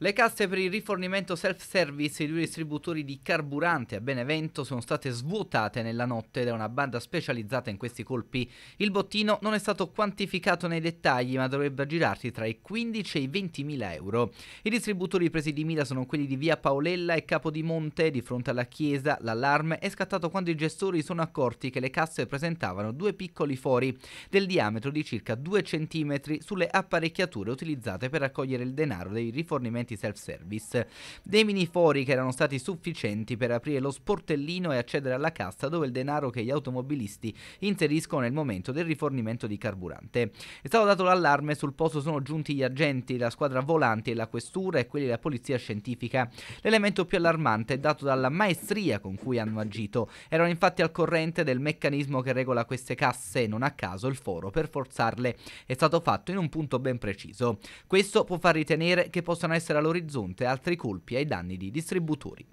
Le casse per il rifornimento self-service di due distributori di carburante a Benevento sono state svuotate nella notte da una banda specializzata in questi colpi. Il bottino non è stato quantificato nei dettagli, ma dovrebbe girarsi tra i 15 e i 20 mila euro. I distributori presi di mira sono quelli di via Paolella e Capodimonte. Di fronte alla chiesa, l'allarme è scattato quando i gestori sono accorti che le casse presentavano due piccoli fori del diametro di circa 2 cm sulle apparecchiature utilizzate per raccogliere il denaro dei rifornimenti clienti self-service. Dei minifori che erano stati sufficienti per aprire lo sportellino e accedere alla cassa dove il denaro che gli automobilisti inseriscono nel momento del rifornimento di carburante. È stato dato l'allarme, sul posto sono giunti gli agenti, la squadra volante, la questura e quelli della polizia scientifica. L'elemento più allarmante è dato dalla maestria con cui hanno agito. Erano infatti al corrente del meccanismo che regola queste casse e non a caso il foro per forzarle è stato fatto in un punto ben preciso. Questo può far ritenere che possano essere all'orizzonte altri colpi ai danni di distributori.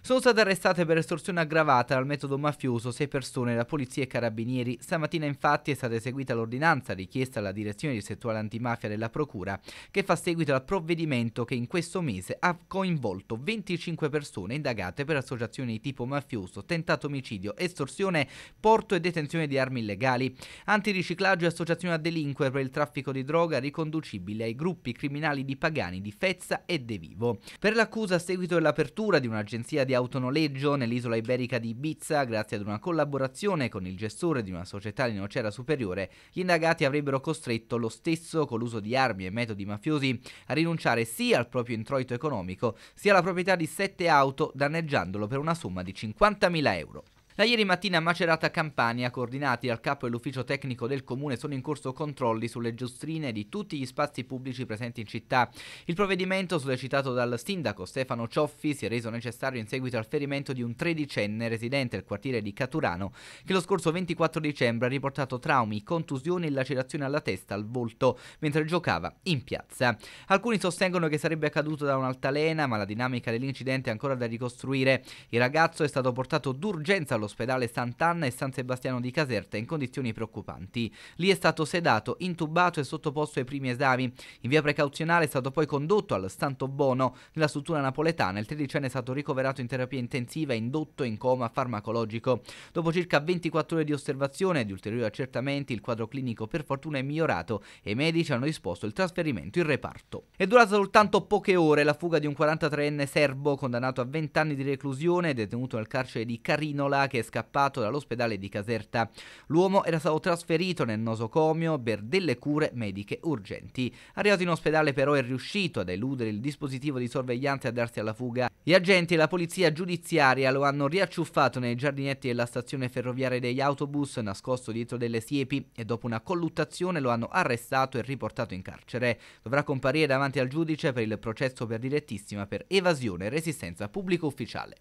Sono state arrestate per estorsione aggravata dal metodo mafioso sei persone da polizia e carabinieri. Stamattina infatti è stata eseguita l'ordinanza richiesta alla direzione distrettuale antimafia della Procura che fa seguito al provvedimento che in questo mese ha coinvolto 25 persone indagate per associazioni di tipo mafioso, tentato omicidio, estorsione, porto e detenzione di armi illegali, antiriciclaggio e associazione a delinquere per il traffico di droga riconducibile ai gruppi criminali di Pagani di Fezza e De Vivo. Per l'accusa a seguito dell'apertura di un'agenzia di autonoleggio nell'isola iberica di Ibiza, grazie ad una collaborazione con il gestore di una società di nocera superiore, gli indagati avrebbero costretto lo stesso, con l'uso di armi e metodi mafiosi, a rinunciare sia al proprio introito economico, sia alla proprietà di sette auto, danneggiandolo per una somma di 50.000 euro. Da ieri mattina a Macerata Campania, coordinati dal capo e l'ufficio tecnico del comune, sono in corso controlli sulle giostrine di tutti gli spazi pubblici presenti in città. Il provvedimento sollecitato dal sindaco Stefano Cioffi si è reso necessario in seguito al ferimento di un tredicenne residente del quartiere di Caturano, che lo scorso 24 dicembre ha riportato traumi, contusioni e lacerazioni alla testa, al volto, mentre giocava in piazza. Alcuni sostengono che sarebbe accaduto da un'altalena, ma la dinamica dell'incidente è ancora da ricostruire. Il ragazzo è stato portato d'urgenza allo all'ospedale Sant'Anna e San Sebastiano di Caserta in condizioni preoccupanti. Lì è stato sedato, intubato e sottoposto ai primi esami. In via precauzionale è stato poi condotto al Santo Bono nella struttura napoletana. Il tredicenne è stato ricoverato in terapia intensiva e indotto in coma farmacologico. Dopo circa 24 ore di osservazione e di ulteriori accertamenti, il quadro clinico per fortuna è migliorato e i medici hanno disposto il trasferimento in reparto. È durata soltanto poche ore la fuga di un 43enne serbo condannato a 20 anni di reclusione e detenuto nel carcere di Carinola che che è scappato dall'ospedale di Caserta. L'uomo era stato trasferito nel nosocomio per delle cure mediche urgenti. Arrivato in ospedale però è riuscito ad eludere il dispositivo di sorveglianza e a darsi alla fuga. Gli agenti e la polizia giudiziaria lo hanno riacciuffato nei giardinetti della stazione ferroviaria degli autobus nascosto dietro delle siepi e dopo una colluttazione lo hanno arrestato e riportato in carcere. Dovrà comparire davanti al giudice per il processo per direttissima per evasione e resistenza pubblico ufficiale.